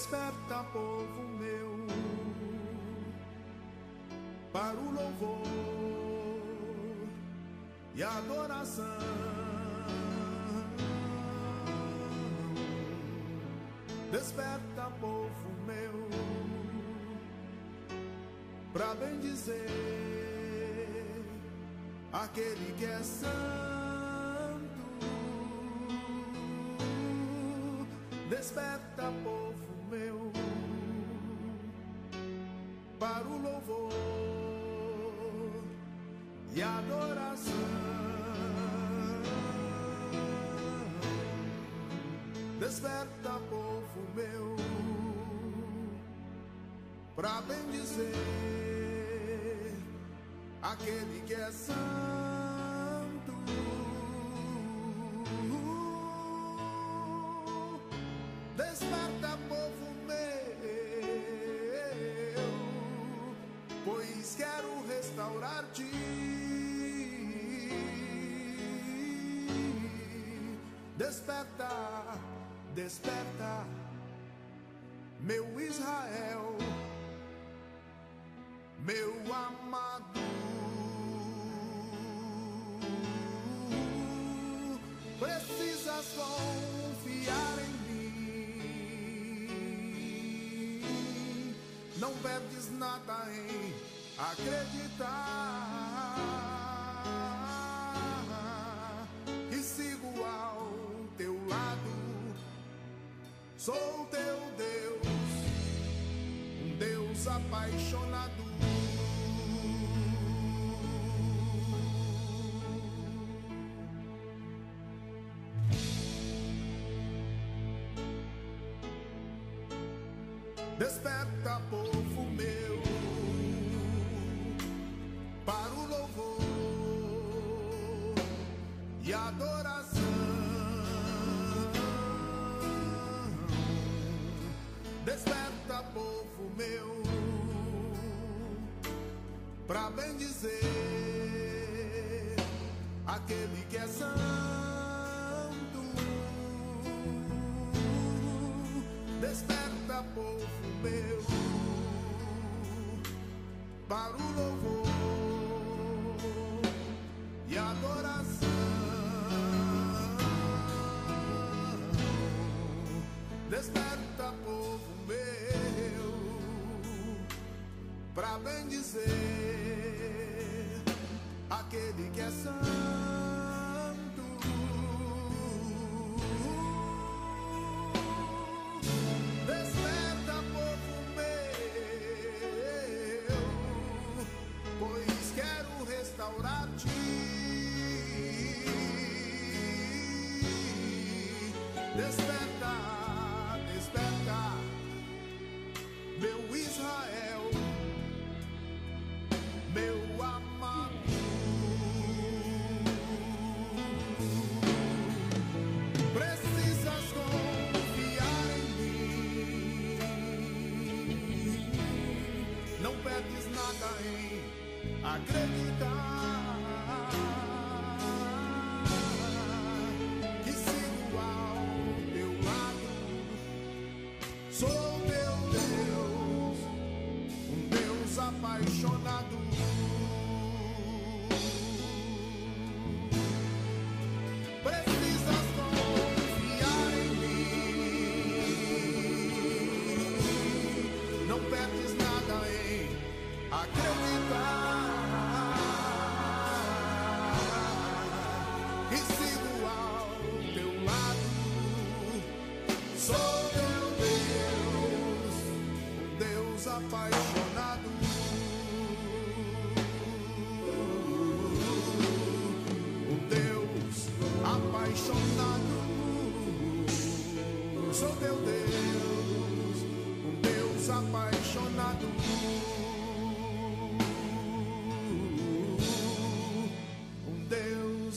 Desperta, povo meu, para o louvor e adoração. Desperta, povo meu, para bendizer aquele que é santo. Desperta, povo e adoração. Desperta, povo meu, para bendizer aquele que é santo. Desperta, desperta, meu Israel, meu amado. Precisas confiar em mim, não perdes nada em acreditar. Sou teu Deus, um Deus apaixonado. dizer aquele que é santo desperta povo meu para o louvor e adoração desperta povo meu para bendizer aquele que é santo. Desperta, povo meu, pois quero restaurar-te. Desperta. sou teu Deus, um Deus apaixonado.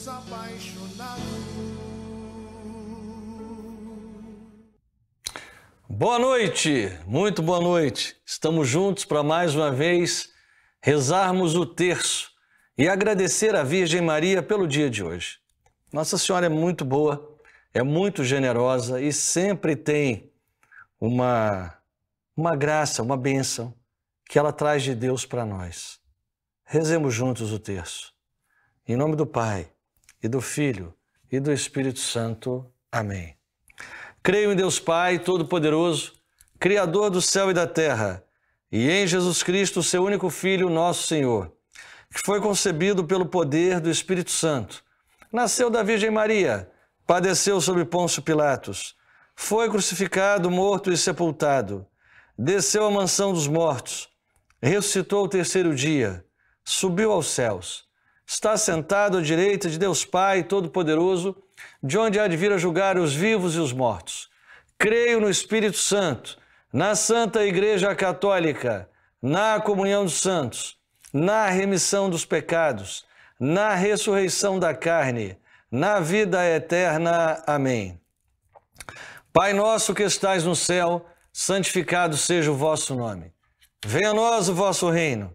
desapaixonado. Boa noite, muito boa noite. Estamos juntos para mais uma vez rezarmos o terço e agradecer à Virgem Maria pelo dia de hoje. Nossa Senhora é muito boa, é muito generosa e sempre tem uma, uma graça, uma bênção que ela traz de Deus para nós. Rezemos juntos o terço. Em nome do Pai, e do Filho e do Espírito Santo. Amém. Creio em Deus Pai Todo-Poderoso, Criador do céu e da terra, e em Jesus Cristo, seu único Filho, nosso Senhor, que foi concebido pelo poder do Espírito Santo. Nasceu da Virgem Maria, padeceu sob Pôncio Pilatos, foi crucificado, morto e sepultado, desceu à mansão dos mortos, ressuscitou o terceiro dia, subiu aos céus está sentado à direita de Deus Pai Todo-Poderoso, de onde há de vir a julgar os vivos e os mortos. Creio no Espírito Santo, na Santa Igreja Católica, na comunhão dos santos, na remissão dos pecados, na ressurreição da carne, na vida eterna. Amém. Pai nosso que estais no céu, santificado seja o vosso nome. Venha a nós o vosso reino.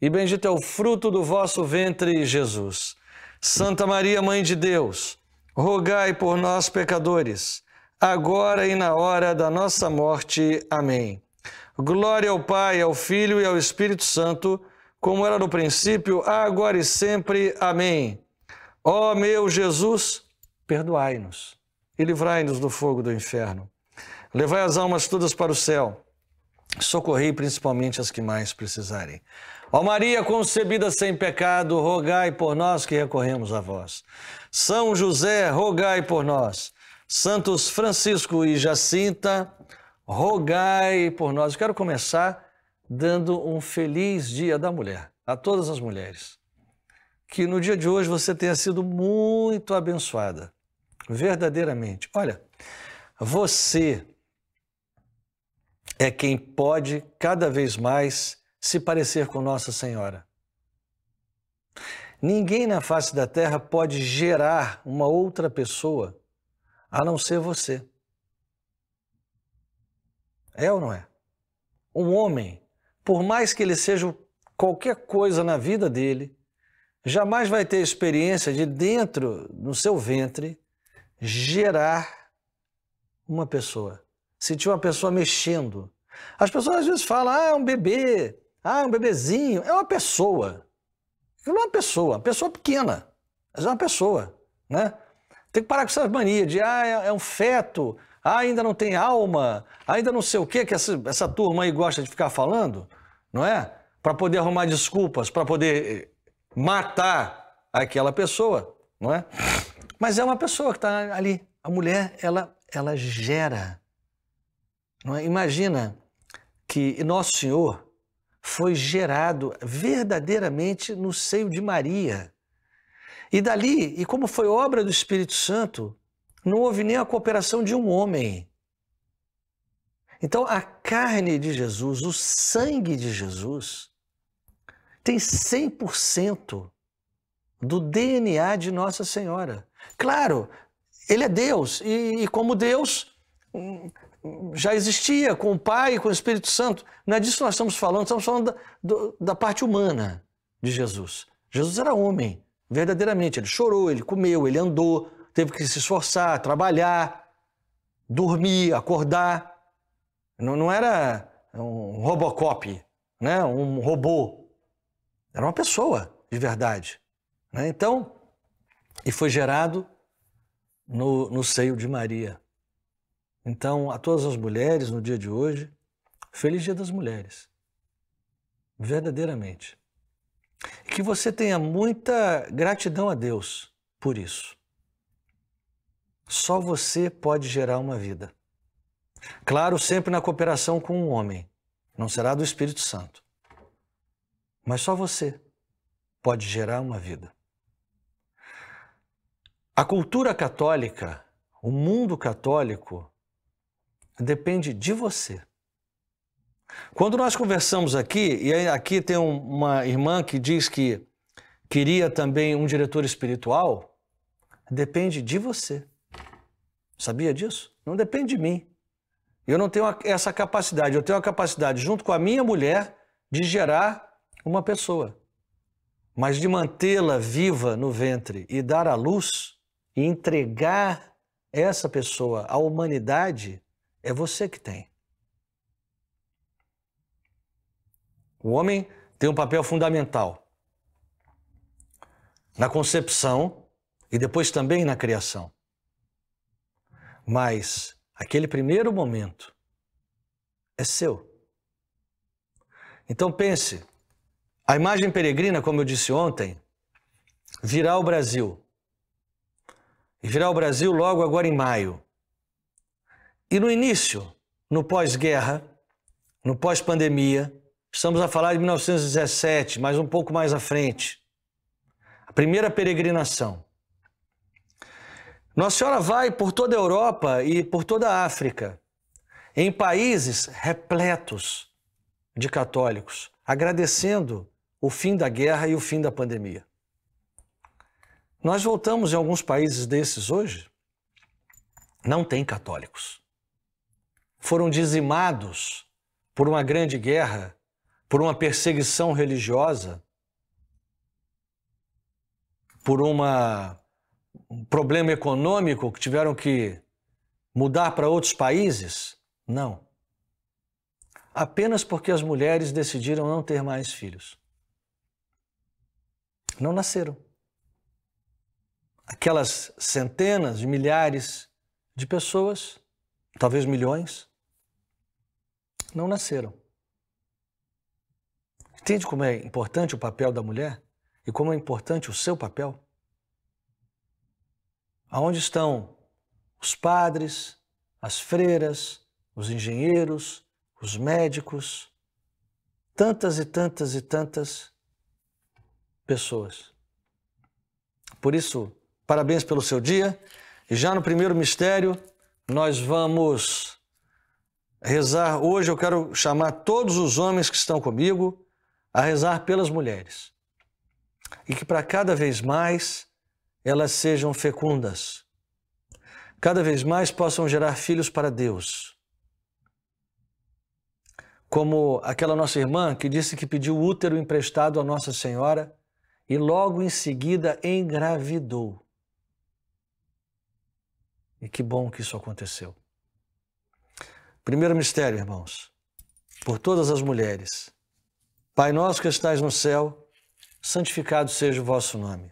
e bendito é o fruto do vosso ventre, Jesus. Santa Maria, Mãe de Deus, rogai por nós, pecadores, agora e na hora da nossa morte. Amém. Glória ao Pai, ao Filho e ao Espírito Santo, como era no princípio, agora e sempre. Amém. Ó meu Jesus, perdoai-nos e livrai-nos do fogo do inferno. Levai as almas todas para o céu, socorrei principalmente as que mais precisarem. Ó Maria concebida sem pecado, rogai por nós que recorremos a vós. São José, rogai por nós. Santos Francisco e Jacinta, rogai por nós. quero começar dando um feliz dia da mulher a todas as mulheres. Que no dia de hoje você tenha sido muito abençoada, verdadeiramente. Olha, você é quem pode cada vez mais se parecer com Nossa Senhora. Ninguém na face da terra pode gerar uma outra pessoa a não ser você. É ou não é? Um homem, por mais que ele seja qualquer coisa na vida dele, jamais vai ter experiência de dentro, no seu ventre, gerar uma pessoa. Sentir uma pessoa mexendo. As pessoas às vezes falam, ah, é um bebê, ah, um bebezinho. É uma pessoa. É uma pessoa, uma pessoa pequena. Mas é uma pessoa, né? Tem que parar com essas manias de, ah, é, é um feto, ah, ainda não tem alma, ah, ainda não sei o quê, que essa, essa turma aí gosta de ficar falando, não é? Para poder arrumar desculpas, para poder eh, matar aquela pessoa, não é? Mas é uma pessoa que está ali. A mulher, ela, ela gera. Não é? Imagina que Nosso Senhor foi gerado verdadeiramente no seio de Maria. E dali, e como foi obra do Espírito Santo, não houve nem a cooperação de um homem. Então, a carne de Jesus, o sangue de Jesus, tem 100% do DNA de Nossa Senhora. Claro, ele é Deus, e, e como Deus, hum, já existia com o Pai, com o Espírito Santo. Não é disso que nós estamos falando, estamos falando da, do, da parte humana de Jesus. Jesus era homem, verdadeiramente. Ele chorou, ele comeu, ele andou, teve que se esforçar, trabalhar, dormir, acordar. Não, não era um robocop, né? um robô. Era uma pessoa de verdade. Né? Então, e foi gerado no, no seio de Maria. Então, a todas as mulheres no dia de hoje, feliz Dia das Mulheres. Verdadeiramente. que você tenha muita gratidão a Deus por isso. Só você pode gerar uma vida. Claro, sempre na cooperação com o um homem, não será do Espírito Santo. Mas só você pode gerar uma vida. A cultura católica, o mundo católico, depende de você. Quando nós conversamos aqui, e aqui tem uma irmã que diz que queria também um diretor espiritual, depende de você. Sabia disso? Não depende de mim. Eu não tenho essa capacidade, eu tenho a capacidade, junto com a minha mulher, de gerar uma pessoa. Mas de mantê-la viva no ventre e dar à luz e entregar essa pessoa à humanidade, é você que tem. O homem tem um papel fundamental na concepção e depois também na criação. Mas aquele primeiro momento é seu. Então pense, a imagem peregrina, como eu disse ontem, virá ao Brasil. E virá ao Brasil logo agora em maio. E no início, no pós-guerra, no pós-pandemia, estamos a falar de 1917, mas um pouco mais à frente, a primeira peregrinação. Nossa Senhora vai por toda a Europa e por toda a África, em países repletos de católicos, agradecendo o fim da guerra e o fim da pandemia. Nós voltamos em alguns países desses hoje, não tem católicos foram dizimados por uma grande guerra, por uma perseguição religiosa, por uma, um problema econômico que tiveram que mudar para outros países? Não. Apenas porque as mulheres decidiram não ter mais filhos. Não nasceram. Aquelas centenas milhares de pessoas, talvez milhões, não nasceram. Entende como é importante o papel da mulher? E como é importante o seu papel? Aonde estão os padres, as freiras, os engenheiros, os médicos, tantas e tantas e tantas pessoas. Por isso, parabéns pelo seu dia. E já no primeiro mistério, nós vamos rezar hoje, eu quero chamar todos os homens que estão comigo a rezar pelas mulheres. E que para cada vez mais elas sejam fecundas, cada vez mais possam gerar filhos para Deus. Como aquela nossa irmã que disse que pediu útero emprestado a Nossa Senhora e logo em seguida engravidou. E que bom que isso aconteceu. Primeiro mistério, irmãos, por todas as mulheres. Pai nosso que estais no céu, santificado seja o vosso nome.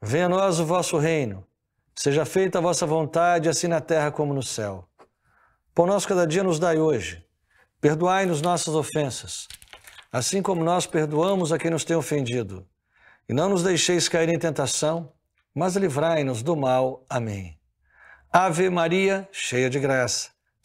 Venha a nós o vosso reino. Seja feita a vossa vontade, assim na terra como no céu. Por nós cada dia nos dai hoje. Perdoai-nos nossas ofensas, assim como nós perdoamos a quem nos tem ofendido. E não nos deixeis cair em tentação, mas livrai-nos do mal. Amém. Ave Maria, cheia de graça,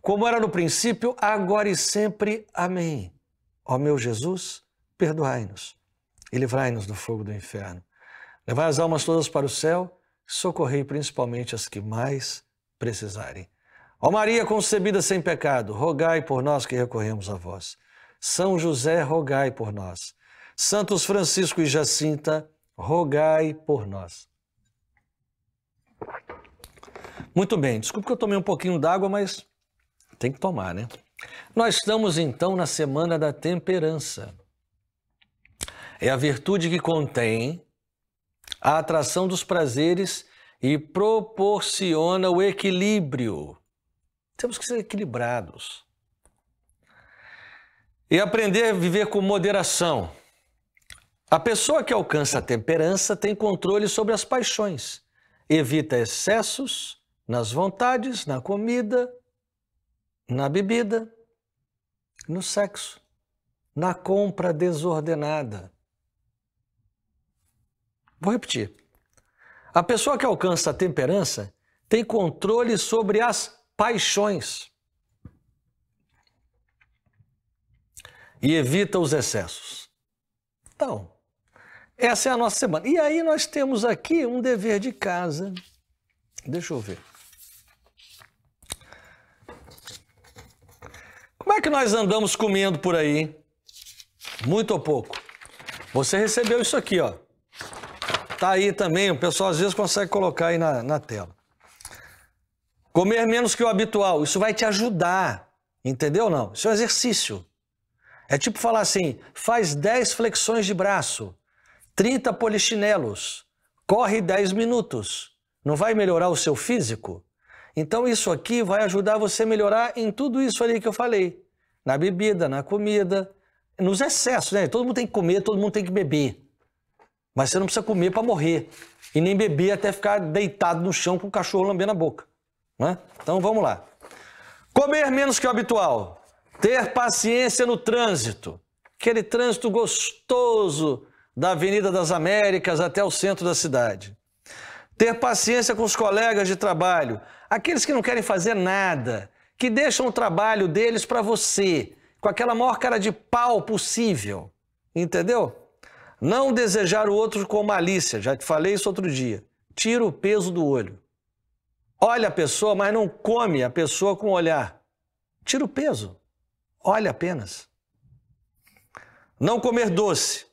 como era no princípio, agora e sempre. Amém. Ó meu Jesus, perdoai-nos e livrai-nos do fogo do inferno. Levai as almas todas para o céu, socorrei principalmente as que mais precisarem. Ó Maria concebida sem pecado, rogai por nós que recorremos a vós. São José, rogai por nós. Santos Francisco e Jacinta, rogai por nós. Muito bem, desculpe que eu tomei um pouquinho d'água, mas tem que tomar, né? Nós estamos então na semana da temperança. É a virtude que contém a atração dos prazeres e proporciona o equilíbrio. Temos que ser equilibrados. E aprender a viver com moderação. A pessoa que alcança a temperança tem controle sobre as paixões, evita excessos nas vontades, na comida, na bebida, no sexo, na compra desordenada. Vou repetir. A pessoa que alcança a temperança tem controle sobre as paixões e evita os excessos. Então, essa é a nossa semana. E aí nós temos aqui um dever de casa. Deixa eu ver. Como é que nós andamos comendo por aí? Hein? Muito ou pouco? Você recebeu isso aqui, ó. Tá aí também, o pessoal às vezes consegue colocar aí na, na tela. Comer menos que o habitual, isso vai te ajudar, entendeu não? Isso é um exercício. É tipo falar assim, faz 10 flexões de braço, 30 polichinelos, corre 10 minutos. Não vai melhorar o seu físico? Então isso aqui vai ajudar você a melhorar em tudo isso ali que eu falei. Na bebida, na comida, nos excessos, né? Todo mundo tem que comer, todo mundo tem que beber. Mas você não precisa comer para morrer. E nem beber até ficar deitado no chão com o cachorro lambendo a boca. Né? Então vamos lá. Comer menos que o habitual. Ter paciência no trânsito. Aquele trânsito gostoso da Avenida das Américas até o centro da cidade. Ter paciência com os colegas de trabalho aqueles que não querem fazer nada, que deixam o trabalho deles para você, com aquela maior cara de pau possível. Entendeu? Não desejar o outro com malícia, já te falei isso outro dia. Tira o peso do olho. Olha a pessoa, mas não come a pessoa com olhar. Tira o peso. Olha apenas. Não comer doce.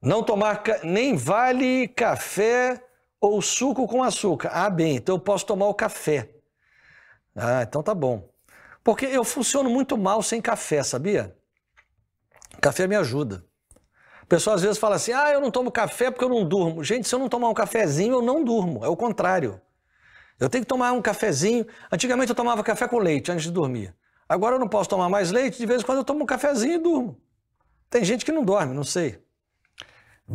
Não tomar. Ca... Nem vale café ou suco com açúcar. Ah, bem, então eu posso tomar o café. Ah, então tá bom. Porque eu funciono muito mal sem café, sabia? Café me ajuda. O pessoal às vezes fala assim: ah, eu não tomo café porque eu não durmo. Gente, se eu não tomar um cafezinho, eu não durmo. É o contrário. Eu tenho que tomar um cafezinho. Antigamente eu tomava café com leite antes de dormir. Agora eu não posso tomar mais leite, de vez em quando eu tomo um cafezinho e durmo. Tem gente que não dorme, não sei.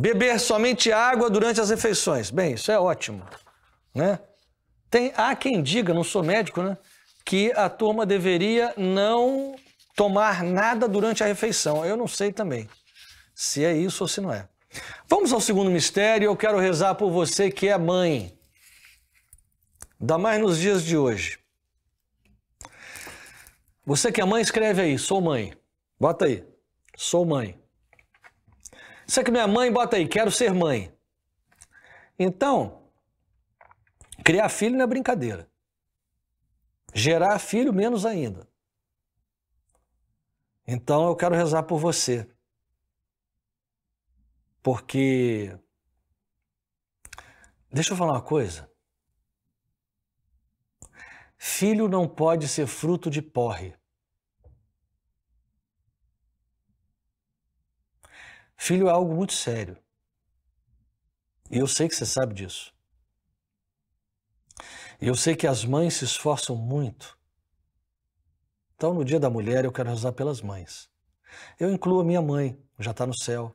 Beber somente água durante as refeições. Bem, isso é ótimo. Né? Tem, há quem diga, não sou médico, né, que a turma deveria não tomar nada durante a refeição. Eu não sei também se é isso ou se não é. Vamos ao segundo mistério. Eu quero rezar por você que é mãe. Ainda mais nos dias de hoje. Você que é mãe, escreve aí. Sou mãe. Bota aí. Sou mãe. Isso que não é mãe, bota aí, quero ser mãe. Então, criar filho não é brincadeira. Gerar filho, menos ainda. Então eu quero rezar por você. Porque. Deixa eu falar uma coisa. Filho não pode ser fruto de porre. Filho é algo muito sério. E eu sei que você sabe disso. E eu sei que as mães se esforçam muito. Então, no Dia da Mulher, eu quero rezar pelas mães. Eu incluo a minha mãe, já está no céu.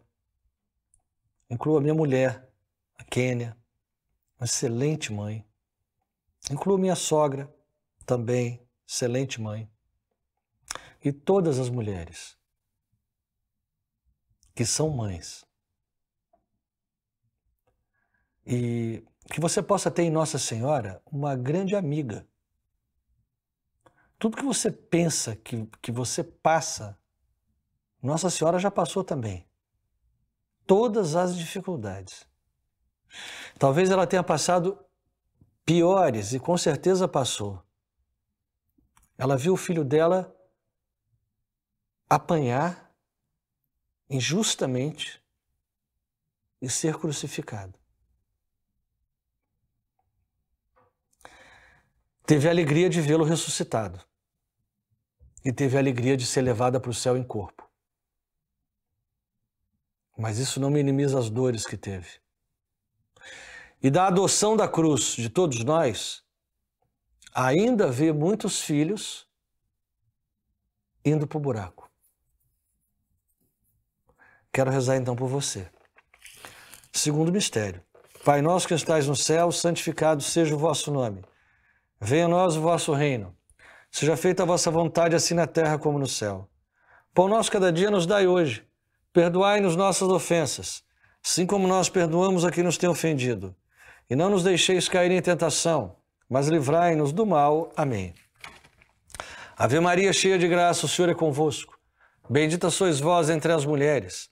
Incluo a minha mulher, a Kênia, uma excelente mãe. Incluo minha sogra, também excelente mãe. E todas as mulheres que são mães. E que você possa ter em Nossa Senhora uma grande amiga. Tudo que você pensa, que, que você passa, Nossa Senhora já passou também. Todas as dificuldades. Talvez ela tenha passado piores e com certeza passou. Ela viu o filho dela apanhar injustamente e ser crucificado. Teve a alegria de vê-lo ressuscitado e teve a alegria de ser levada para o céu em corpo. Mas isso não minimiza as dores que teve. E da adoção da cruz de todos nós, ainda vê muitos filhos indo para o buraco. Quero rezar então por você. Segundo mistério. Pai nosso que estais no céu, santificado seja o vosso nome. Venha a nós o vosso reino. Seja feita a vossa vontade, assim na terra como no céu. Pão nosso cada dia nos dai hoje. Perdoai-nos nossas ofensas, assim como nós perdoamos a quem nos tem ofendido. E não nos deixeis cair em tentação, mas livrai-nos do mal. Amém. Ave Maria, cheia de graça, o Senhor é convosco. Bendita sois vós entre as mulheres.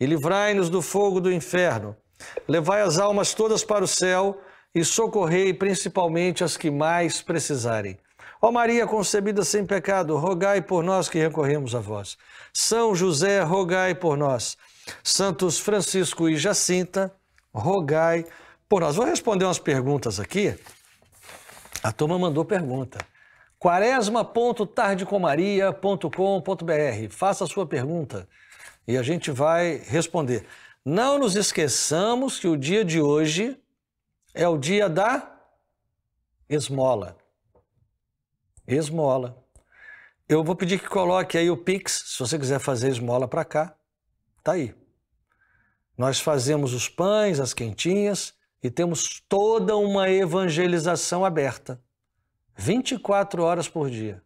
e livrai-nos do fogo do inferno. Levai as almas todas para o céu e socorrei principalmente as que mais precisarem. Ó Maria concebida sem pecado, rogai por nós que recorremos a vós. São José, rogai por nós. Santos Francisco e Jacinta, rogai por nós. Vou responder umas perguntas aqui. A turma mandou pergunta. quaresma.tardecomaria.com.br. Faça a sua pergunta. E a gente vai responder. Não nos esqueçamos que o dia de hoje é o dia da esmola. Esmola. Eu vou pedir que coloque aí o Pix, se você quiser fazer esmola para cá, tá aí. Nós fazemos os pães, as quentinhas e temos toda uma evangelização aberta, 24 horas por dia.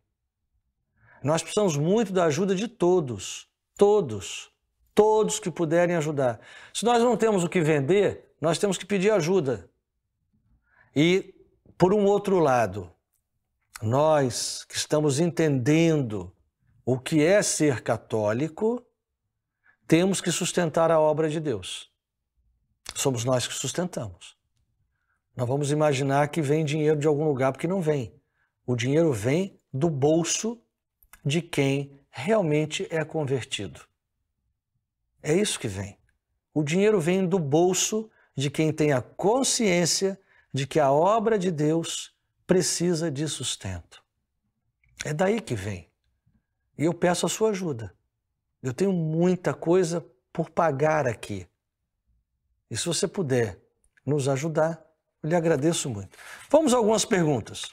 Nós precisamos muito da ajuda de todos, todos todos que puderem ajudar. Se nós não temos o que vender, nós temos que pedir ajuda. E, por um outro lado, nós que estamos entendendo o que é ser católico, temos que sustentar a obra de Deus. Somos nós que sustentamos. Não vamos imaginar que vem dinheiro de algum lugar, porque não vem. O dinheiro vem do bolso de quem realmente é convertido. É isso que vem. O dinheiro vem do bolso de quem tem a consciência de que a obra de Deus precisa de sustento. É daí que vem. E eu peço a sua ajuda. Eu tenho muita coisa por pagar aqui. E se você puder nos ajudar, eu lhe agradeço muito. Vamos a algumas perguntas.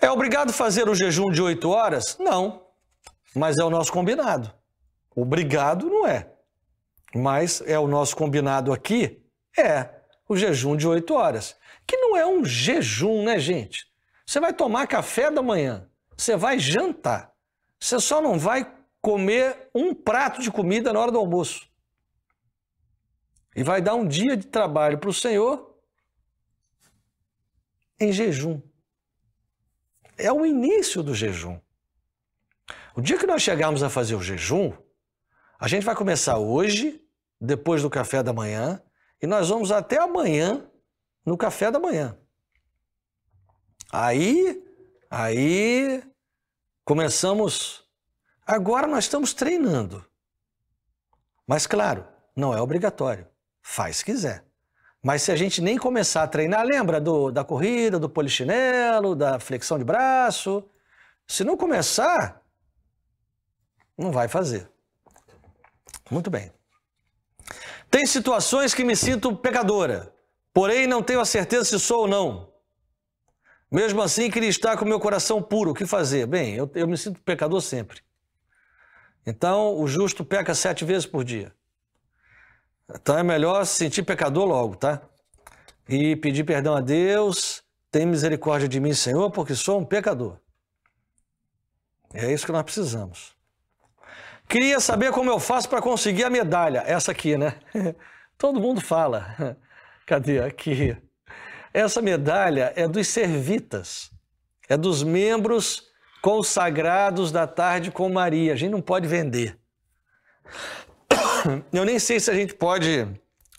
É obrigado fazer o jejum de oito horas? Não, mas é o nosso combinado. Obrigado não é. Mas é o nosso combinado aqui? É, o jejum de oito horas. Que não é um jejum, né, gente? Você vai tomar café da manhã, você vai jantar, você só não vai comer um prato de comida na hora do almoço. E vai dar um dia de trabalho para o Senhor em jejum. É o início do jejum. O dia que nós chegarmos a fazer o jejum, a gente vai começar hoje, depois do café da manhã, e nós vamos até amanhã no café da manhã. Aí, aí começamos. Agora nós estamos treinando. Mas claro, não é obrigatório. Faz se quiser. Mas se a gente nem começar a treinar, lembra do, da corrida, do polichinelo, da flexão de braço? Se não começar, não vai fazer. Muito bem. Tem situações que me sinto pecadora, porém não tenho a certeza se sou ou não. Mesmo assim, queria estar com meu coração puro. O que fazer? Bem, eu, eu me sinto pecador sempre. Então, o justo peca sete vezes por dia. Então, é melhor se sentir pecador logo, tá? E pedir perdão a Deus. Tem misericórdia de mim, Senhor, porque sou um pecador. É isso que nós precisamos. Queria saber como eu faço para conseguir a medalha. Essa aqui, né? Todo mundo fala. Cadê? Aqui. Essa medalha é dos servitas, é dos membros consagrados da tarde com Maria. A gente não pode vender. Eu nem sei se a gente pode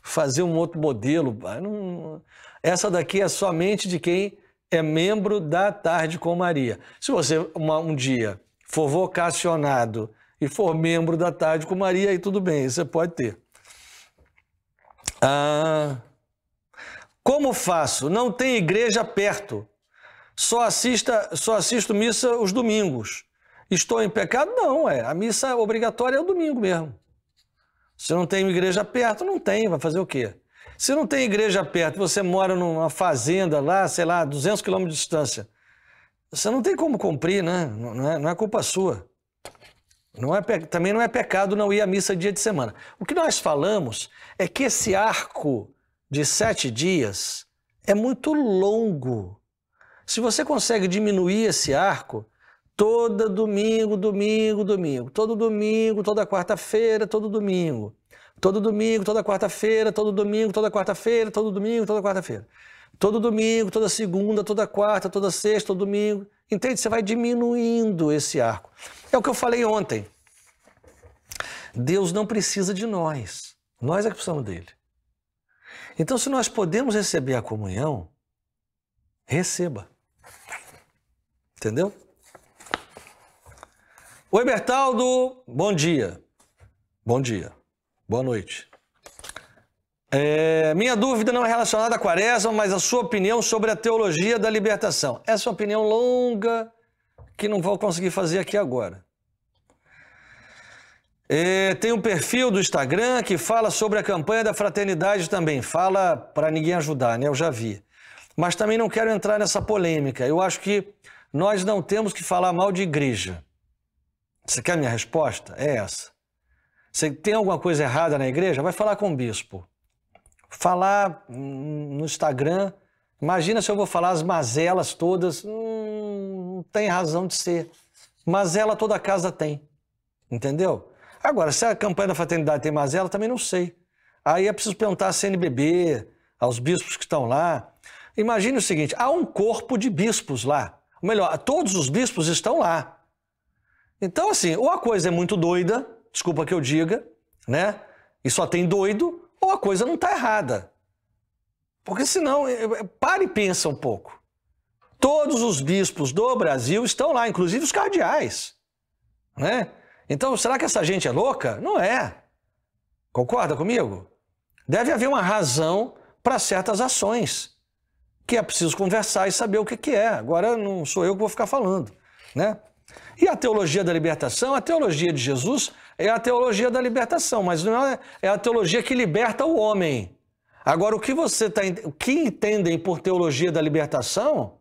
fazer um outro modelo. Ah, essa daqui é somente de quem é membro da tarde com Maria. Se você um dia for vocacionado e for membro da Tarde com Maria, aí tudo bem, você pode ter. Ah, como faço? Não tem igreja perto. Só, assista, só assisto missa os domingos. Estou em pecado? Não, é. A missa obrigatória é o domingo mesmo. Se não tem igreja perto, não tem, vai fazer o quê? Se não tem igreja perto, você mora numa fazenda lá, sei lá, 200 quilômetros de distância, você não tem como cumprir, né? Não é, não é culpa sua. Não é, também não é pecado não ir à missa dia de semana. O que nós falamos é que esse arco de sete dias é muito longo. Se você consegue diminuir esse arco, todo domingo, domingo, domingo, todo domingo, toda quarta-feira, todo domingo, todo domingo, toda quarta-feira, todo domingo, toda quarta-feira, todo domingo, toda quarta-feira, todo domingo, toda segunda, toda quarta, toda sexta, todo domingo, Entende? Você vai diminuindo esse arco. É o que eu falei ontem. Deus não precisa de nós. Nós é que precisamos dele. Então, se nós podemos receber a comunhão, receba. Entendeu? Oi, Bertaldo. Bom dia. Bom dia. Boa noite. É, minha dúvida não é relacionada à quaresma, mas a sua opinião sobre a teologia da libertação. Essa é uma opinião longa que não vou conseguir fazer aqui agora. É, tem um perfil do Instagram que fala sobre a campanha da fraternidade também. Fala para ninguém ajudar, né? Eu já vi. Mas também não quero entrar nessa polêmica. Eu acho que nós não temos que falar mal de igreja. Você quer a minha resposta? É essa. Você tem alguma coisa errada na igreja? Vai falar com o bispo falar no Instagram, imagina se eu vou falar as mazelas todas, hum, não tem razão de ser. Mazela toda casa tem, entendeu? Agora, se a campanha da fraternidade tem mazela, também não sei. Aí é preciso perguntar à CNBB, aos bispos que estão lá. Imagine o seguinte: há um corpo de bispos lá. Ou melhor, todos os bispos estão lá. Então, assim, ou a coisa é muito doida, desculpa que eu diga, né? E só tem doido, ou a coisa não está errada. Porque senão, pare e pensa um pouco. Todos os bispos do Brasil estão lá, inclusive os cardeais. Né? Então, será que essa gente é louca? Não é. Concorda comigo? Deve haver uma razão para certas ações, que é preciso conversar e saber o que, que é. Agora não sou eu que vou ficar falando. Né? E a teologia da libertação, a teologia de Jesus, é a teologia da libertação, mas não é, é a teologia que liberta o homem. Agora, o que você está, o que entendem por teologia da libertação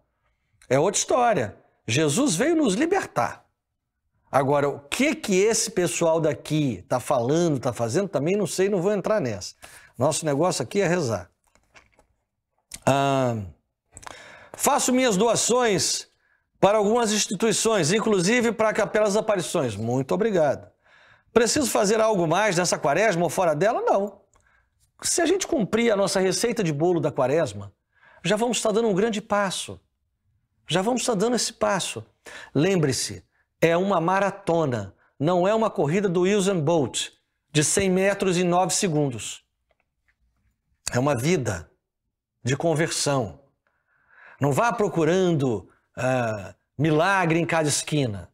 é outra história. Jesus veio nos libertar. Agora, o que que esse pessoal daqui está falando, está fazendo, também não sei, não vou entrar nessa. Nosso negócio aqui é rezar. Ah, faço minhas doações para algumas instituições, inclusive para capelas aparições. Muito obrigado. Preciso fazer algo mais nessa quaresma ou fora dela? Não. Se a gente cumprir a nossa receita de bolo da quaresma, já vamos estar dando um grande passo. Já vamos estar dando esse passo. Lembre-se, é uma maratona, não é uma corrida do Usain Bolt de 100 metros em 9 segundos. É uma vida de conversão. Não vá procurando ah, milagre em cada esquina.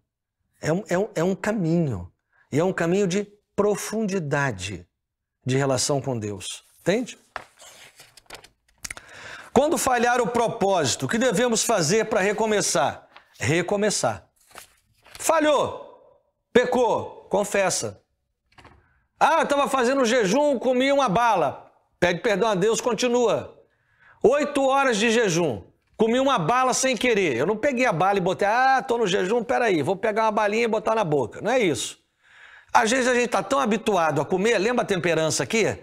É um, é um, é um caminho. E é um caminho de profundidade de relação com Deus. Entende? Quando falhar o propósito, o que devemos fazer para recomeçar? Recomeçar. Falhou, pecou, confessa. Ah, estava fazendo jejum, comi uma bala. Pede perdão a Deus, continua. Oito horas de jejum, comi uma bala sem querer. Eu não peguei a bala e botei, ah, estou no jejum, peraí, vou pegar uma balinha e botar na boca. Não é isso. Às vezes a gente está tão habituado a comer, lembra a temperança aqui?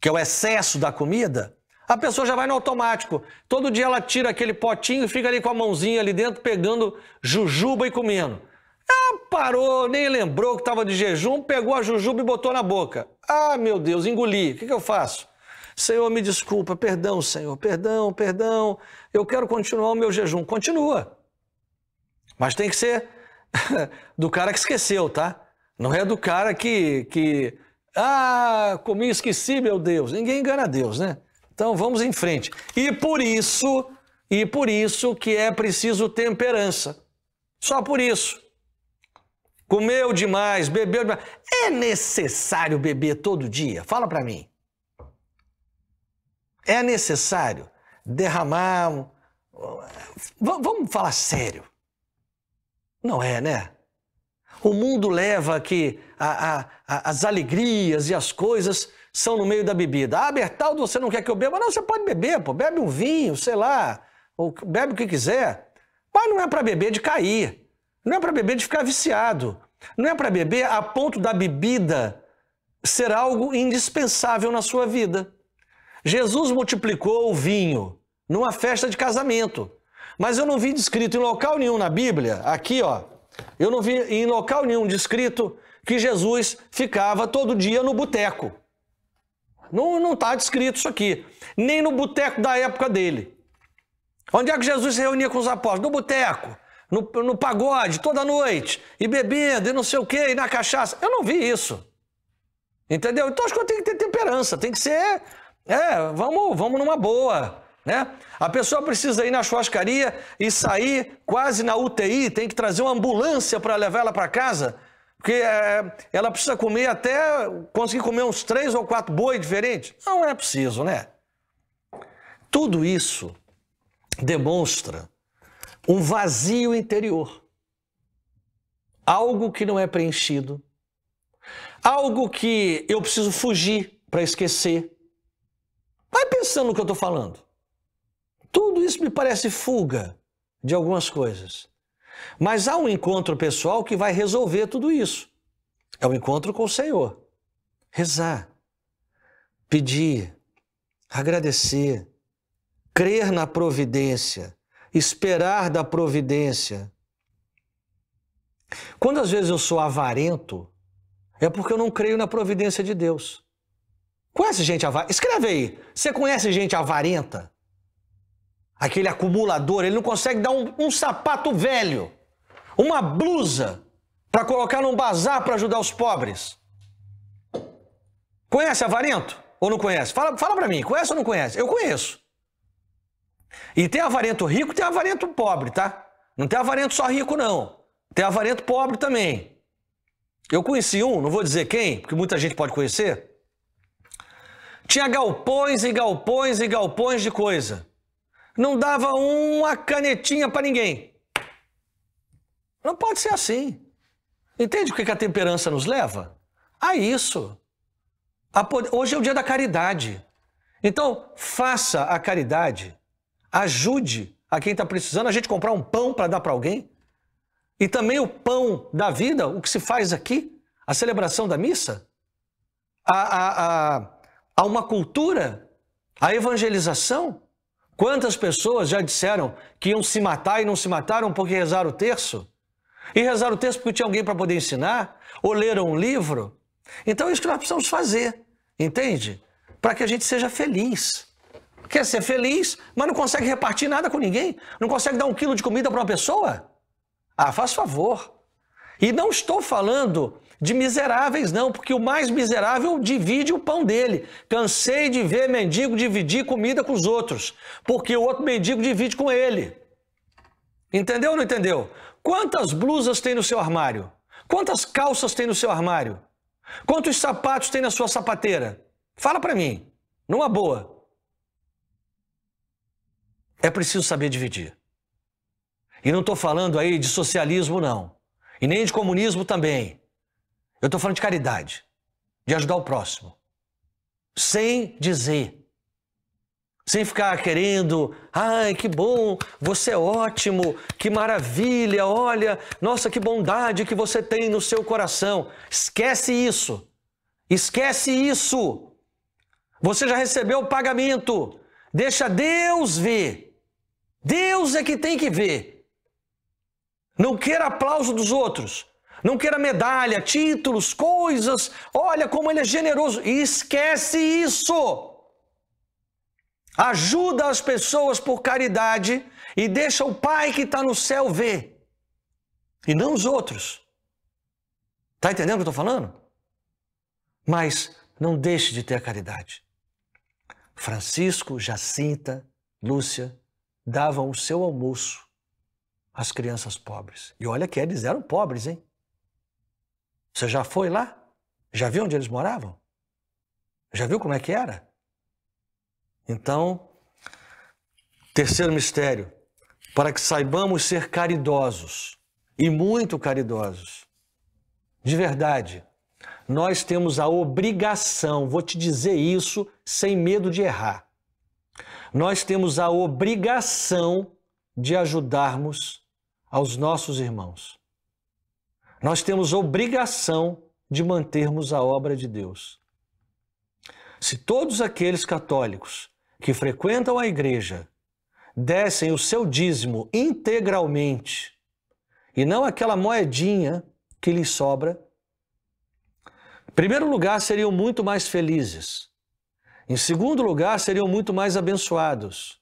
Que é o excesso da comida? A pessoa já vai no automático. Todo dia ela tira aquele potinho e fica ali com a mãozinha ali dentro pegando jujuba e comendo. Ah, parou, nem lembrou que estava de jejum, pegou a jujuba e botou na boca. Ah, meu Deus, engoli. O que, que eu faço? Senhor, me desculpa, perdão, Senhor, perdão, perdão. Eu quero continuar o meu jejum. Continua. Mas tem que ser do cara que esqueceu, tá? Não é do cara que, que ah, comi, esqueci, meu Deus. Ninguém engana Deus, né? Então vamos em frente. E por isso, e por isso que é preciso temperança. Só por isso. Comeu demais, bebeu demais. É necessário beber todo dia? Fala para mim. É necessário derramar. Vamos falar sério. Não é, né? O mundo leva que a, a, a, as alegrias e as coisas são no meio da bebida. Ah, Bertaldo, você não quer que eu beba? Não, você pode beber, pô. Bebe um vinho, sei lá, ou bebe o que quiser. Mas não é para beber de cair. Não é para beber de ficar viciado. Não é para beber a ponto da bebida ser algo indispensável na sua vida. Jesus multiplicou o vinho numa festa de casamento. Mas eu não vi descrito em local nenhum na Bíblia, aqui ó, eu não vi em local nenhum descrito que Jesus ficava todo dia no boteco. Não está descrito isso aqui, nem no boteco da época dele. Onde é que Jesus se reunia com os apóstolos? No boteco, no, no pagode, toda noite, e bebendo, e não sei o quê, e na cachaça. Eu não vi isso. Entendeu? Então acho que eu tenho que ter temperança, tem que ser. É, vamos, vamos numa boa. Né? A pessoa precisa ir na churrascaria e sair quase na UTI, tem que trazer uma ambulância para levar ela para casa, porque é, ela precisa comer até conseguir comer uns três ou quatro bois diferentes. Não é preciso, né? Tudo isso demonstra um vazio interior, algo que não é preenchido, algo que eu preciso fugir para esquecer. Vai pensando no que eu estou falando. Tudo isso me parece fuga de algumas coisas. Mas há um encontro pessoal que vai resolver tudo isso. É o um encontro com o Senhor. Rezar, pedir, agradecer, crer na providência, esperar da providência. Quando às vezes eu sou avarento, é porque eu não creio na providência de Deus. Conhece gente avarenta? Escreve aí. Você conhece gente avarenta? aquele acumulador, ele não consegue dar um, um sapato velho, uma blusa para colocar num bazar para ajudar os pobres. Conhece avarento ou não conhece? Fala, fala para mim, conhece ou não conhece? Eu conheço. E tem avarento rico, tem avarento pobre, tá? Não tem avarento só rico, não. Tem avarento pobre também. Eu conheci um, não vou dizer quem, porque muita gente pode conhecer. Tinha galpões e galpões e galpões de coisa não dava uma canetinha para ninguém. Não pode ser assim. Entende o que a temperança nos leva? A isso. Hoje é o dia da caridade. Então, faça a caridade. Ajude a quem está precisando. A gente comprar um pão para dar para alguém. E também o pão da vida, o que se faz aqui, a celebração da missa. A, a, a, a uma cultura, a evangelização. Quantas pessoas já disseram que iam se matar e não se mataram porque rezaram o terço? E rezaram o terço porque tinha alguém para poder ensinar? Ou leram um livro? Então é isso que nós precisamos fazer, entende? Para que a gente seja feliz. Quer ser feliz, mas não consegue repartir nada com ninguém? Não consegue dar um quilo de comida para uma pessoa? Ah, faz favor. E não estou falando de miseráveis, não, porque o mais miserável divide o pão dele. Cansei de ver mendigo dividir comida com os outros, porque o outro mendigo divide com ele. Entendeu ou não entendeu? Quantas blusas tem no seu armário? Quantas calças tem no seu armário? Quantos sapatos tem na sua sapateira? Fala para mim, numa boa. É preciso saber dividir. E não estou falando aí de socialismo, não. E nem de comunismo também. Eu estou falando de caridade, de ajudar o próximo, sem dizer, sem ficar querendo, ai que bom, você é ótimo, que maravilha, olha, nossa que bondade que você tem no seu coração. Esquece isso, esquece isso. Você já recebeu o pagamento, deixa Deus ver. Deus é que tem que ver. Não queira aplauso dos outros não queira medalha, títulos, coisas. Olha como ele é generoso. E esquece isso. Ajuda as pessoas por caridade e deixa o Pai que está no céu ver. E não os outros. Está entendendo o que eu estou falando? Mas não deixe de ter caridade. Francisco, Jacinta, Lúcia davam o seu almoço às crianças pobres. E olha que eles eram pobres, hein? Você já foi lá? Já viu onde eles moravam? Já viu como é que era? Então, terceiro mistério, para que saibamos ser caridosos e muito caridosos. De verdade, nós temos a obrigação, vou te dizer isso sem medo de errar. Nós temos a obrigação de ajudarmos aos nossos irmãos. Nós temos obrigação de mantermos a obra de Deus. Se todos aqueles católicos que frequentam a igreja dessem o seu dízimo integralmente e não aquela moedinha que lhes sobra, em primeiro lugar, seriam muito mais felizes. Em segundo lugar, seriam muito mais abençoados.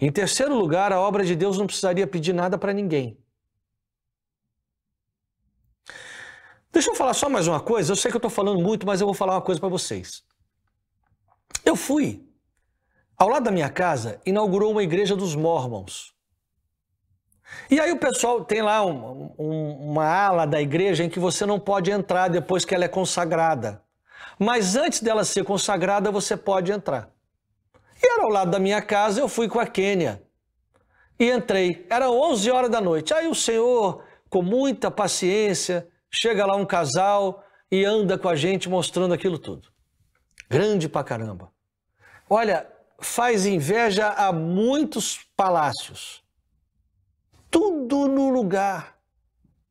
Em terceiro lugar, a obra de Deus não precisaria pedir nada para ninguém. Deixa eu falar só mais uma coisa. Eu sei que eu estou falando muito, mas eu vou falar uma coisa para vocês. Eu fui. Ao lado da minha casa, inaugurou uma igreja dos Mormons. E aí o pessoal tem lá um, um, uma ala da igreja em que você não pode entrar depois que ela é consagrada. Mas antes dela ser consagrada, você pode entrar. E era ao lado da minha casa, eu fui com a Quênia. E entrei. Era 11 horas da noite. Aí o Senhor, com muita paciência, Chega lá um casal e anda com a gente mostrando aquilo tudo. Grande pra caramba. Olha, faz inveja a muitos palácios. Tudo no lugar.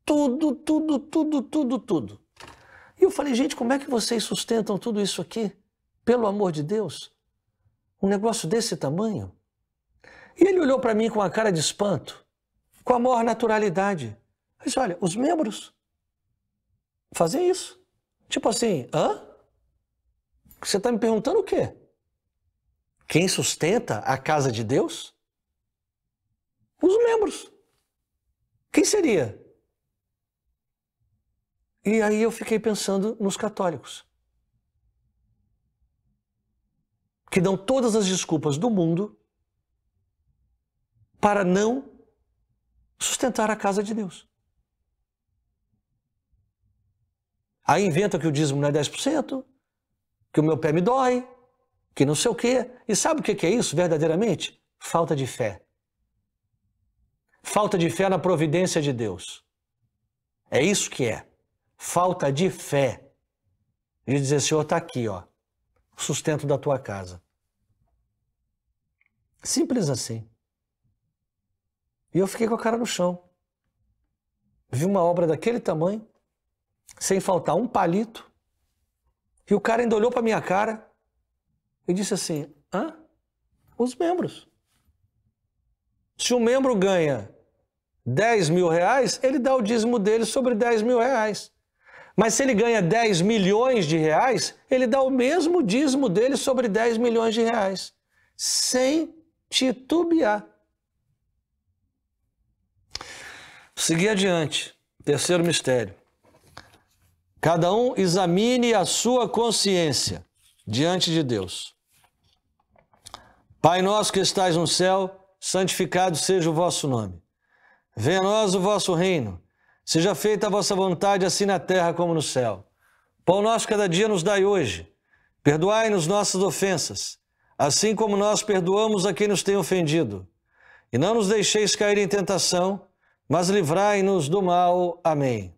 Tudo, tudo, tudo, tudo, tudo. E eu falei, gente, como é que vocês sustentam tudo isso aqui? Pelo amor de Deus. Um negócio desse tamanho. E ele olhou para mim com uma cara de espanto, com a maior naturalidade. Mas olha, os membros fazer isso. Tipo assim, hã? Você está me perguntando o quê? Quem sustenta a casa de Deus? Os membros. Quem seria? E aí eu fiquei pensando nos católicos. Que dão todas as desculpas do mundo para não sustentar a casa de Deus. Aí inventam que o dízimo não é 10%, que o meu pé me dói, que não sei o quê. E sabe o que é isso verdadeiramente? Falta de fé. Falta de fé na providência de Deus. É isso que é. Falta de fé. E dizer, assim, Senhor, está aqui, ó, sustento da tua casa. Simples assim. E eu fiquei com a cara no chão. Vi uma obra daquele tamanho sem faltar um palito. E o cara ainda olhou para minha cara e disse assim: hã? Os membros. Se um membro ganha 10 mil reais, ele dá o dízimo dele sobre 10 mil reais. Mas se ele ganha 10 milhões de reais, ele dá o mesmo dízimo dele sobre 10 milhões de reais, sem titubear. Segui adiante. Terceiro mistério. Cada um examine a sua consciência diante de Deus. Pai nosso que estais no céu, santificado seja o vosso nome. Venha a nós o vosso reino. Seja feita a vossa vontade, assim na terra como no céu. Pão nosso cada dia nos dai hoje. Perdoai-nos nossas ofensas, assim como nós perdoamos a quem nos tem ofendido. E não nos deixeis cair em tentação, mas livrai-nos do mal. Amém.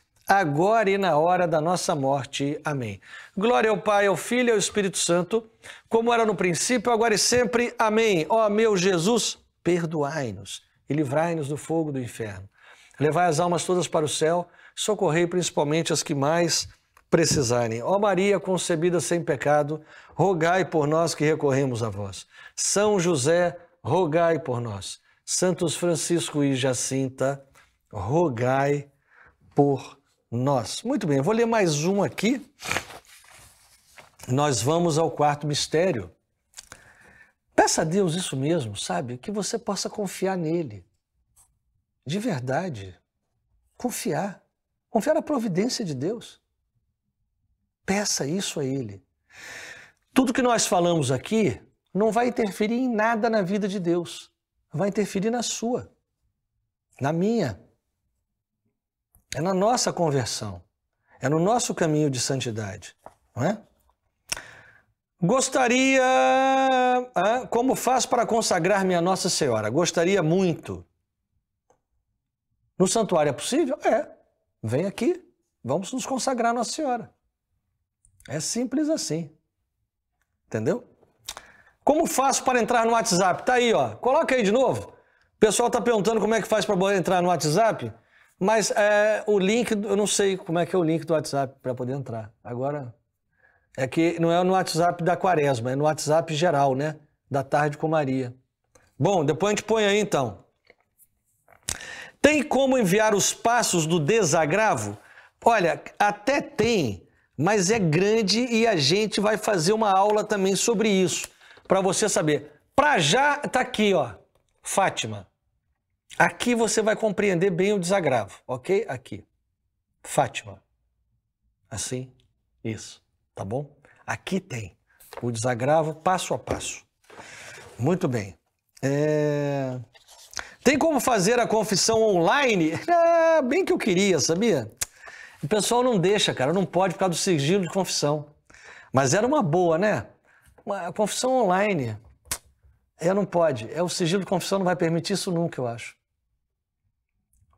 agora e na hora da nossa morte. Amém. Glória ao Pai, ao Filho e ao Espírito Santo, como era no princípio, agora e sempre. Amém. Ó meu Jesus, perdoai-nos e livrai-nos do fogo do inferno. Levai as almas todas para o céu, socorrei principalmente as que mais precisarem. Ó Maria concebida sem pecado, rogai por nós que recorremos a vós. São José, rogai por nós. Santos Francisco e Jacinta, rogai por nós nós. Muito bem, eu vou ler mais um aqui. Nós vamos ao quarto mistério. Peça a Deus isso mesmo, sabe? Que você possa confiar nele. De verdade. Confiar. Confiar na providência de Deus. Peça isso a ele. Tudo que nós falamos aqui não vai interferir em nada na vida de Deus. Vai interferir na sua, na minha, é na nossa conversão. É no nosso caminho de santidade. Não é? Gostaria. Ah, como faço para consagrar minha Nossa Senhora? Gostaria muito. No santuário é possível? É. Vem aqui, vamos nos consagrar Nossa Senhora. É simples assim. Entendeu? Como faço para entrar no WhatsApp? Tá aí, ó. Coloca aí de novo. O pessoal tá perguntando como é que faz para entrar no WhatsApp. Mas é, o link, eu não sei como é que é o link do WhatsApp para poder entrar. Agora, é que não é no WhatsApp da quaresma, é no WhatsApp geral, né? Da tarde com Maria. Bom, depois a gente põe aí então. Tem como enviar os passos do desagravo? Olha, até tem, mas é grande e a gente vai fazer uma aula também sobre isso, para você saber. Para já tá aqui, ó. Fátima. Aqui você vai compreender bem o desagravo, ok? Aqui. Fátima. Assim, isso, tá bom? Aqui tem o desagravo passo a passo. Muito bem. É... Tem como fazer a confissão online? Ah, bem que eu queria, sabia? O pessoal não deixa, cara, não pode por causa do sigilo de confissão. Mas era uma boa, né? Uma confissão online. É, não pode. É o sigilo de confissão não vai permitir isso nunca, eu acho.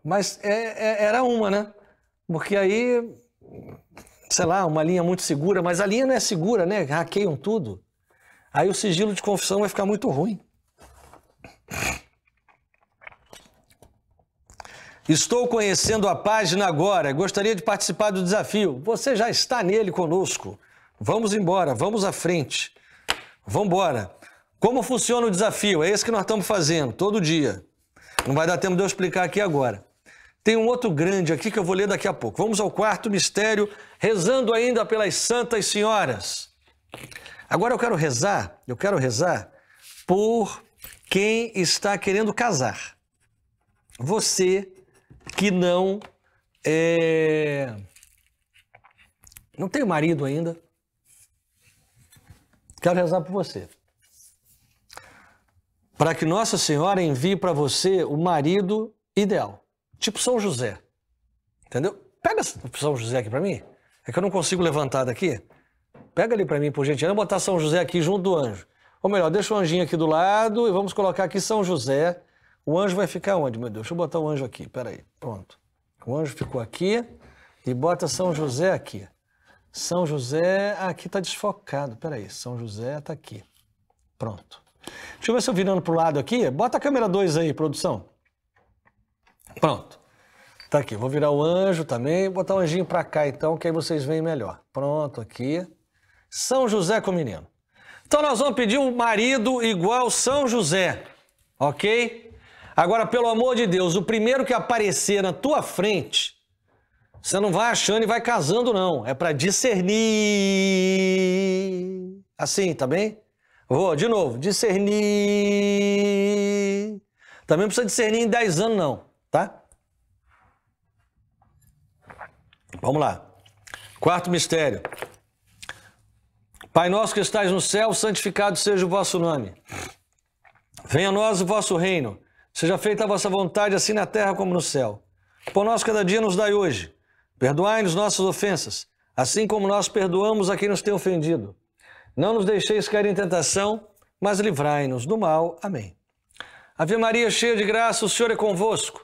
Mas é, é, era uma, né? Porque aí, sei lá, uma linha muito segura, mas a linha não é segura, né? Hackeiam tudo. Aí o sigilo de confissão vai ficar muito ruim. Estou conhecendo a página agora. Gostaria de participar do desafio. Você já está nele conosco. Vamos embora, vamos à frente. Vamos embora. Como funciona o desafio? É esse que nós estamos fazendo todo dia. Não vai dar tempo de eu explicar aqui agora. Tem um outro grande aqui que eu vou ler daqui a pouco. Vamos ao quarto mistério, rezando ainda pelas santas senhoras. Agora eu quero rezar, eu quero rezar por quem está querendo casar. Você que não é, não tem marido ainda. Quero rezar por você. Para que Nossa Senhora envie para você o marido ideal. Tipo São José. Entendeu? Pega São José aqui para mim. É que eu não consigo levantar daqui. Pega ali para mim, por gentileza. Vamos botar São José aqui junto do anjo. Ou melhor, deixa o anjinho aqui do lado e vamos colocar aqui São José. O anjo vai ficar onde, meu Deus? Deixa eu botar o anjo aqui. Pera aí. Pronto. O anjo ficou aqui e bota São José aqui. São José ah, aqui está desfocado. Pera aí. São José está aqui. Pronto. Deixa eu ver se eu virando para o lado aqui. Bota a câmera 2 aí, produção. Pronto. Tá aqui, vou virar o anjo também, botar o anjinho para cá então, que aí vocês veem melhor. Pronto, aqui. São José com o menino. Então nós vamos pedir um marido igual São José, ok? Agora, pelo amor de Deus, o primeiro que aparecer na tua frente, você não vai achando e vai casando, não. É para discernir. Assim, tá bem? Vou, de novo, discernir. Também não precisa discernir em 10 anos, não tá? Vamos lá. Quarto mistério. Pai nosso que estais no céu, santificado seja o vosso nome. Venha a nós o vosso reino. Seja feita a vossa vontade, assim na terra como no céu. Por nós cada dia nos dai hoje. Perdoai-nos nossas ofensas, assim como nós perdoamos a quem nos tem ofendido. Não nos deixeis cair em tentação, mas livrai-nos do mal. Amém. Ave Maria, cheia de graça, o Senhor é convosco.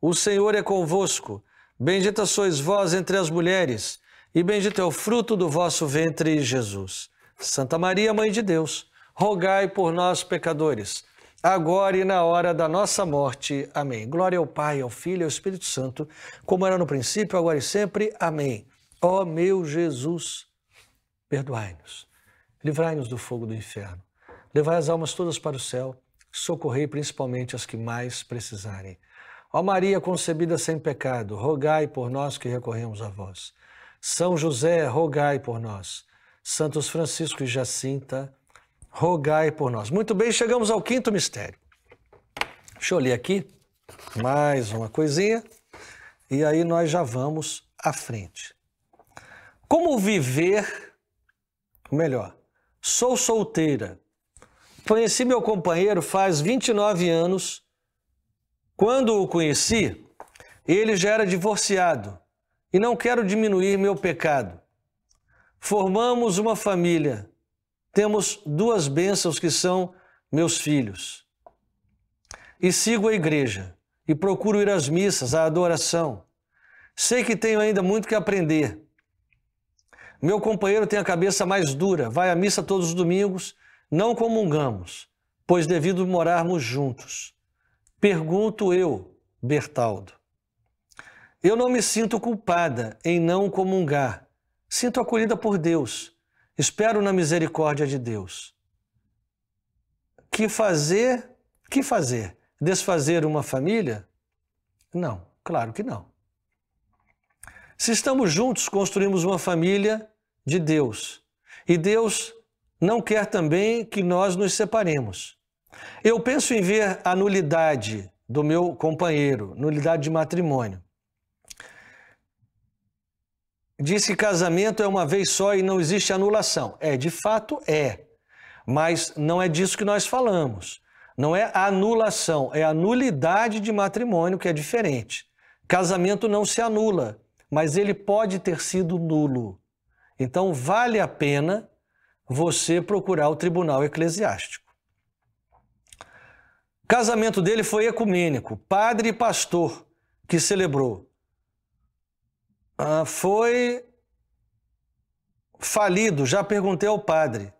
o Senhor é convosco. Bendita sois vós entre as mulheres, e bendito é o fruto do vosso ventre, Jesus. Santa Maria, Mãe de Deus, rogai por nós, pecadores, agora e na hora da nossa morte. Amém. Glória ao Pai, ao Filho e ao Espírito Santo, como era no princípio, agora e sempre. Amém. Ó meu Jesus, perdoai-nos, livrai-nos do fogo do inferno, levai as almas todas para o céu, socorrei principalmente as que mais precisarem. Ó Maria concebida sem pecado, rogai por nós que recorremos a vós. São José, rogai por nós. Santos Francisco e Jacinta, rogai por nós. Muito bem, chegamos ao quinto mistério. Deixa eu ler aqui mais uma coisinha e aí nós já vamos à frente. Como viver, melhor, sou solteira. Conheci meu companheiro faz 29 anos quando o conheci, ele já era divorciado e não quero diminuir meu pecado. Formamos uma família, temos duas bênçãos que são meus filhos. E sigo a igreja e procuro ir às missas, à adoração. Sei que tenho ainda muito que aprender. Meu companheiro tem a cabeça mais dura, vai à missa todos os domingos, não comungamos, pois devido morarmos juntos. Pergunto eu, Bertaldo. Eu não me sinto culpada em não comungar. Sinto acolhida por Deus. Espero na misericórdia de Deus. Que fazer? Que fazer? Desfazer uma família? Não, claro que não. Se estamos juntos, construímos uma família de Deus. E Deus não quer também que nós nos separemos. Eu penso em ver a nulidade do meu companheiro, nulidade de matrimônio. Disse que casamento é uma vez só e não existe anulação. É, de fato é. Mas não é disso que nós falamos. Não é anulação, é a nulidade de matrimônio que é diferente. Casamento não se anula, mas ele pode ter sido nulo. Então vale a pena você procurar o tribunal eclesiástico casamento dele foi ecumênico, padre e pastor que celebrou. Ah, foi falido, já perguntei ao padre.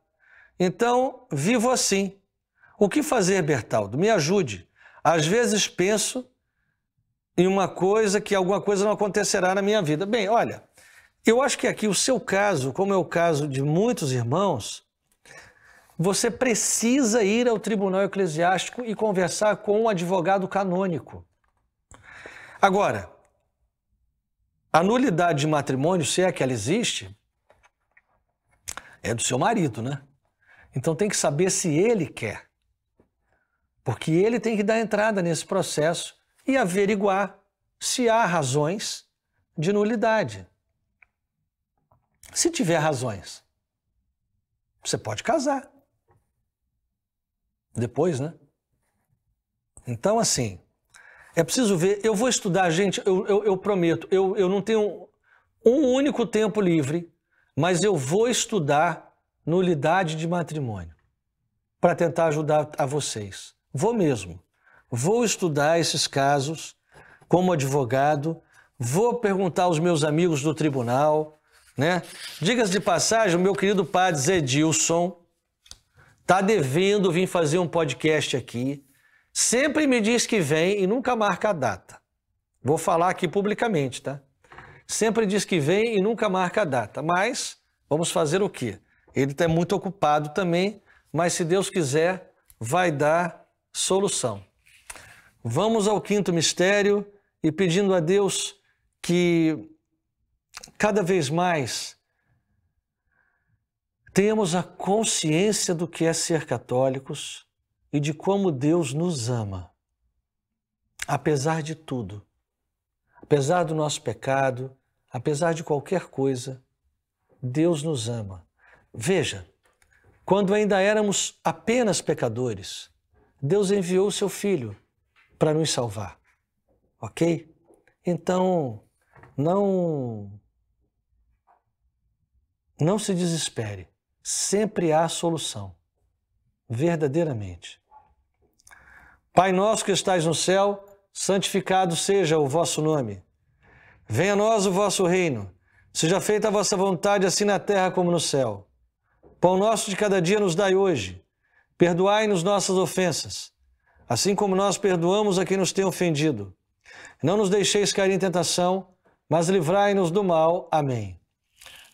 Então, vivo assim. O que fazer, Bertaldo? Me ajude. Às vezes penso em uma coisa que alguma coisa não acontecerá na minha vida. Bem, olha, eu acho que aqui o seu caso, como é o caso de muitos irmãos, você precisa ir ao tribunal eclesiástico e conversar com o um advogado canônico. Agora, a nulidade de matrimônio, se é que ela existe, é do seu marido, né? Então tem que saber se ele quer. Porque ele tem que dar entrada nesse processo e averiguar se há razões de nulidade. Se tiver razões, você pode casar depois, né? Então, assim, é preciso ver. Eu vou estudar, gente, eu, eu, eu prometo, eu, eu não tenho um único tempo livre, mas eu vou estudar nulidade de matrimônio para tentar ajudar a vocês. Vou mesmo. Vou estudar esses casos como advogado, vou perguntar aos meus amigos do tribunal, né? Digas de passagem, o meu querido padre Zedilson, Tá devendo vir fazer um podcast aqui. Sempre me diz que vem e nunca marca a data. Vou falar aqui publicamente, tá? Sempre diz que vem e nunca marca a data. Mas vamos fazer o quê? Ele está muito ocupado também, mas se Deus quiser, vai dar solução. Vamos ao quinto mistério e pedindo a Deus que cada vez mais temos a consciência do que é ser católicos e de como Deus nos ama. Apesar de tudo, apesar do nosso pecado, apesar de qualquer coisa, Deus nos ama. Veja, quando ainda éramos apenas pecadores, Deus enviou o seu Filho para nos salvar. Ok? Então, não. Não se desespere sempre há solução. Verdadeiramente. Pai nosso que estais no céu, santificado seja o vosso nome. Venha a nós o vosso reino. Seja feita a vossa vontade, assim na terra como no céu. Pão nosso de cada dia nos dai hoje. Perdoai-nos nossas ofensas, assim como nós perdoamos a quem nos tem ofendido. Não nos deixeis cair em tentação, mas livrai-nos do mal. Amém.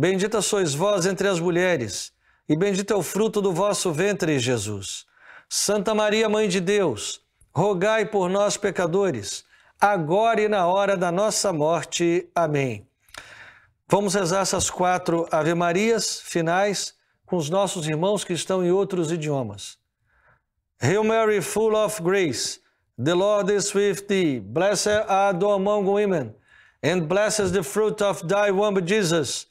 Bendita sois vós entre as mulheres, e bendito é o fruto do vosso ventre, Jesus. Santa Maria, Mãe de Deus, rogai por nós, pecadores, agora e na hora da nossa morte. Amém. Vamos rezar essas quatro Ave Marias finais com os nossos irmãos que estão em outros idiomas. Hail Mary, full of grace, the Lord is with thee. Blessed art thou among women, and blessed is the fruit of thy womb, Jesus.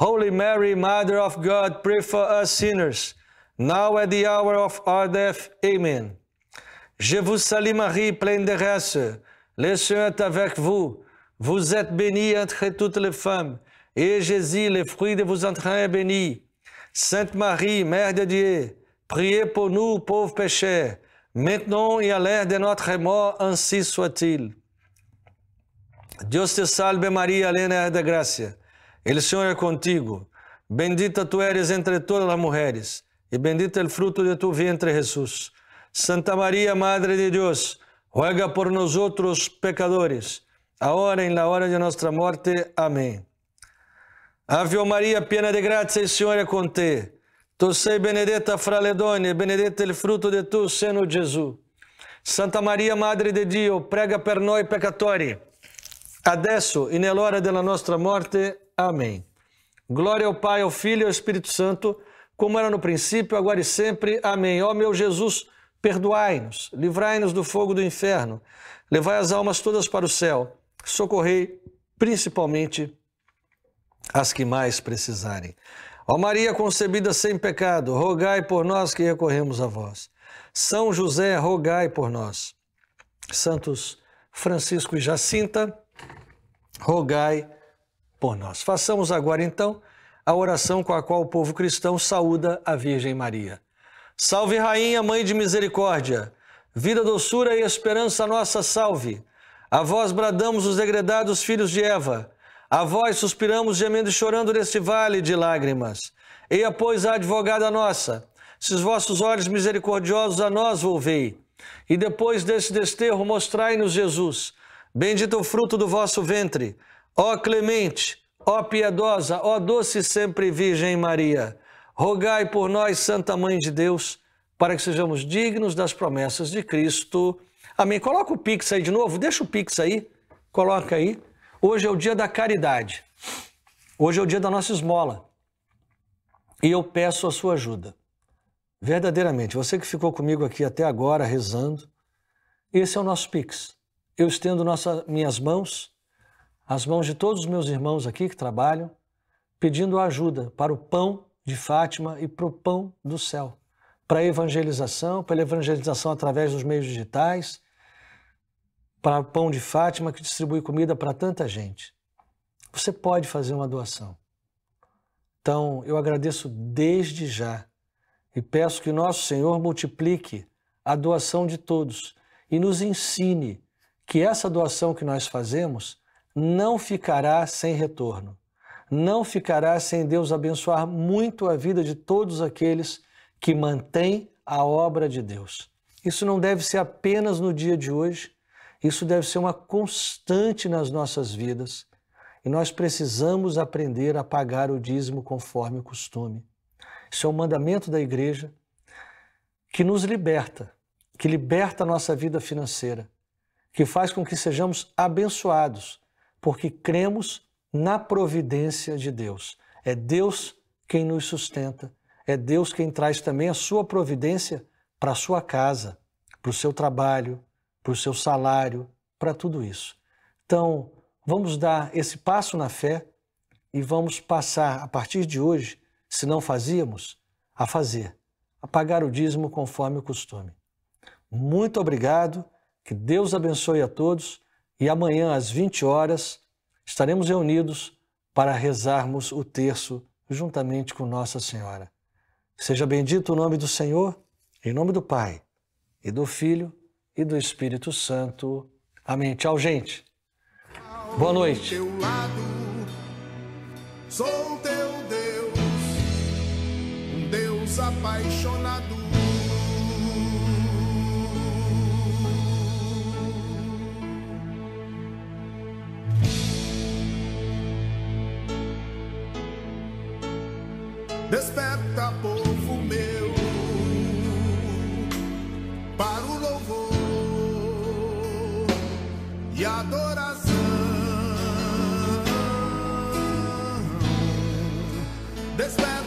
Holy Mary, Mother of God, pray for us sinners, now at the hour of our death. Amen. Je vous salue Marie, pleine de grâce. Le Seigneur est avec vous. Vous êtes bénie entre toutes les femmes, et Jésus, le fruit de vos entrailles, est béni. Sainte Marie, Mère de Dieu, priez pour nous pauvres pécheurs, maintenant et à l'heure de notre mort, ainsi soit-il. Dieu te salve Marie' llena de grâce. El Senhor é contigo. Bendita tu eres entre todas as mulheres, e bendito é o fruto de tu vientre, Jesus. Santa Maria, Madre de Deus, ruega por nós outros pecadores, agora e na hora de nossa morte. Amém. Ave Maria, piena de graça, o Senhor é contigo. Tu sei benedetta fra le donne, é o fruto de tu seno, Jesus. Santa Maria, Madre de Deus, prega per noi peccatori, adesso e na hora de nossa morte. Amém. Glória ao Pai, ao Filho e ao Espírito Santo, como era no princípio, agora e sempre. Amém. Ó meu Jesus, perdoai-nos, livrai-nos do fogo do inferno, levai as almas todas para o céu, socorrei principalmente as que mais precisarem. Ó Maria concebida sem pecado, rogai por nós que recorremos a vós. São José, rogai por nós. Santos Francisco e Jacinta, rogai por nós. Façamos agora, então, a oração com a qual o povo cristão saúda a Virgem Maria. Salve, Rainha, Mãe de Misericórdia, vida, doçura e esperança nossa, salve. A vós bradamos os degredados filhos de Eva, a vós suspiramos gemendo e chorando neste vale de lágrimas. Eia, pois, a advogada nossa, se os vossos olhos misericordiosos a nós volvei, e depois desse desterro mostrai-nos Jesus, bendito o fruto do vosso ventre, Ó clemente, ó piedosa, ó doce sempre Virgem Maria, rogai por nós, Santa Mãe de Deus, para que sejamos dignos das promessas de Cristo. Amém. Coloca o Pix aí de novo, deixa o Pix aí, coloca aí. Hoje é o dia da caridade. Hoje é o dia da nossa esmola. E eu peço a sua ajuda. Verdadeiramente, você que ficou comigo aqui até agora rezando, esse é o nosso Pix. Eu estendo nossa, minhas mãos as mãos de todos os meus irmãos aqui que trabalham, pedindo ajuda para o pão de Fátima e para o pão do céu, para a evangelização, pela evangelização através dos meios digitais, para o pão de Fátima que distribui comida para tanta gente. Você pode fazer uma doação. Então, eu agradeço desde já e peço que nosso Senhor multiplique a doação de todos e nos ensine que essa doação que nós fazemos não ficará sem retorno, não ficará sem Deus abençoar muito a vida de todos aqueles que mantêm a obra de Deus. Isso não deve ser apenas no dia de hoje, isso deve ser uma constante nas nossas vidas e nós precisamos aprender a pagar o dízimo conforme o costume. Isso é um mandamento da igreja que nos liberta, que liberta a nossa vida financeira, que faz com que sejamos abençoados porque cremos na providência de Deus. É Deus quem nos sustenta, é Deus quem traz também a sua providência para a sua casa, para o seu trabalho, para o seu salário, para tudo isso. Então, vamos dar esse passo na fé e vamos passar, a partir de hoje, se não fazíamos, a fazer, a pagar o dízimo conforme o costume. Muito obrigado, que Deus abençoe a todos e amanhã, às 20 horas, estaremos reunidos para rezarmos o terço juntamente com Nossa Senhora. Seja bendito o nome do Senhor, em nome do Pai, e do Filho, e do Espírito Santo. Amém. Tchau, gente. Boa noite. Sou teu Deus, um Deus apaixonado. Desperta, povo meu, para o louvor e adoração desperta.